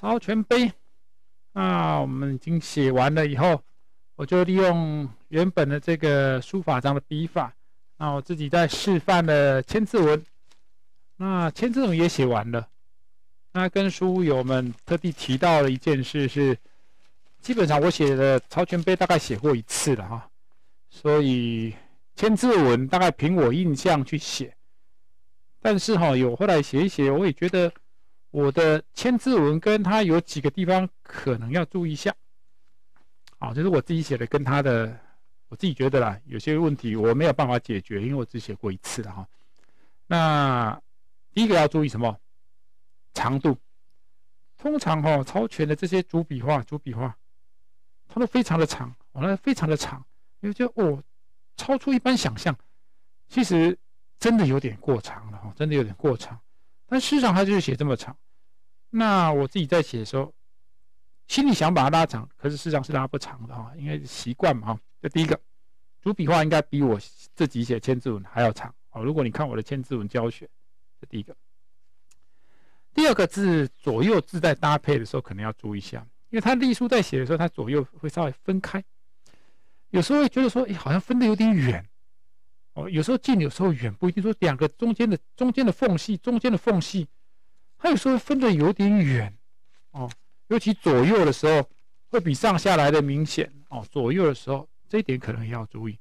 《曹全碑》，那我们已经写完了以后，我就利用原本的这个书法章的笔法，那我自己在示范的《千字文》，那《千字文》也写完了。那跟书友们特地提到了一件事，是基本上我写的《曹全碑》大概写过一次了哈，所以《千字文》大概凭我印象去写，但是哈，有后来写一写，我也觉得。我的千字文跟他有几个地方可能要注意一下，啊，就是我自己写的跟他的，我自己觉得啦，有些问题我没有办法解决，因为我只写过一次了哈。那第一个要注意什么？长度，通常哈，超全的这些主笔画、主笔画，它都非常的长，哦、那非常的长，因为就哦，超出一般想象，其实真的有点过长了哈，真的有点过长，但事实上他就是写这么长。那我自己在写的时候，心里想把它拉长，可是事实上是拉不长的哈，因为习惯嘛哈。这第一个，主笔画应该比我自己写千字文还要长哦。如果你看我的千字文教学，这第一个。第二个字左右字在搭配的时候，可能要注意一下，因为它隶书在写的时候，它左右会稍微分开，有时候觉得说，哎，好像分的有点远哦。有时候近，有时候远，不一定说两个中间的中间的缝隙，中间的缝隙。他有时候分的有点远哦，尤其左右的时候，会比上下来的明显哦。左右的时候，这一点可能也要注意。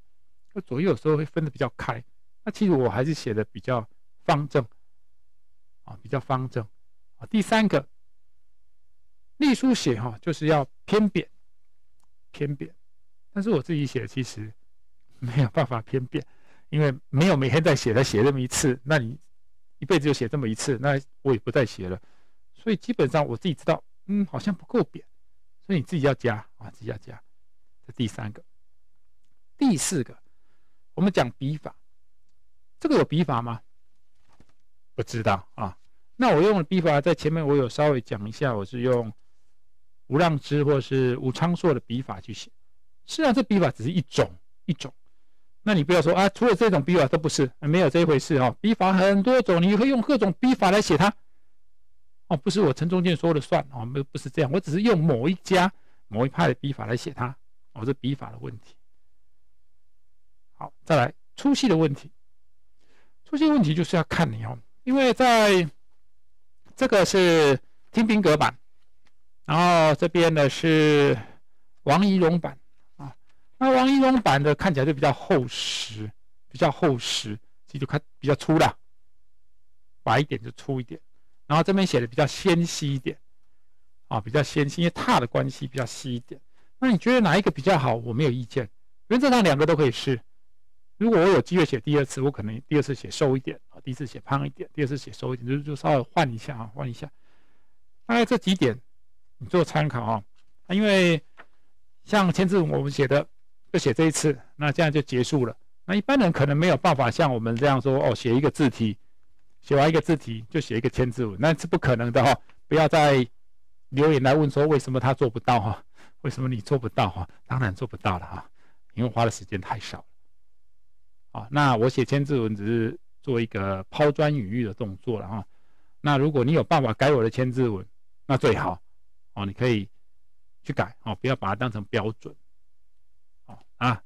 那左右有时候会分的比较开，那其实我还是写的比较方正啊，比较方正啊。第三个，隶书写哈，就是要偏扁，偏扁。但是我自己写的其实没有办法偏扁，因为没有每天在写，来写那么一次，那你。一辈子就写这么一次，那我也不再写了。所以基本上我自己知道，嗯，好像不够扁，所以你自己要加啊，自己要加。这第三个，第四个，我们讲笔法，这个有笔法吗？不知道啊。那我用的笔法，在前面我有稍微讲一下，我是用吴浪之或是吴昌硕的笔法去写。是啊，这笔法只是一种，一种。那你不要说啊，除了这种笔法都不是，没有这一回事啊。笔法很多种，你会用各种笔法来写它。哦，不是我陈中建说了算，我不不是这样，我只是用某一家、某一派的笔法来写它。哦，这笔法的问题。好，再来粗细的问题。粗细问题就是要看你哦，因为在这个是听平阁版，然后这边呢是王仪容版。那王一龙版的看起来就比较厚实，比较厚实，这就看比较粗了，白一点就粗一点。然后这边写的比较纤细一点，啊，比较纤细，因为拓的关系比较细一点。那你觉得哪一个比较好？我没有意见，原则上两个都可以试。如果我有机会写第二次，我可能第二次写瘦一点啊，第一次写胖一点，第二次写瘦一点，就就稍微换一下啊，换一下。大概这几点你做参考啊，因为像签字我们写的。就写这一次，那这样就结束了。那一般人可能没有办法像我们这样说哦，写一个字体，写完一个字体就写一个千字文，那是不可能的哈。不要再留言来问说为什么他做不到哈，为什么你做不到哈？当然做不到了哈，因为花的时间太少了。啊，那我写千字文只是做一个抛砖引玉的动作了哈。那如果你有办法改我的千字文，那最好哦，你可以去改哦，不要把它当成标准。啊，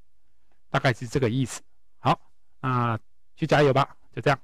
大概是这个意思。好，那去加油吧，就这样。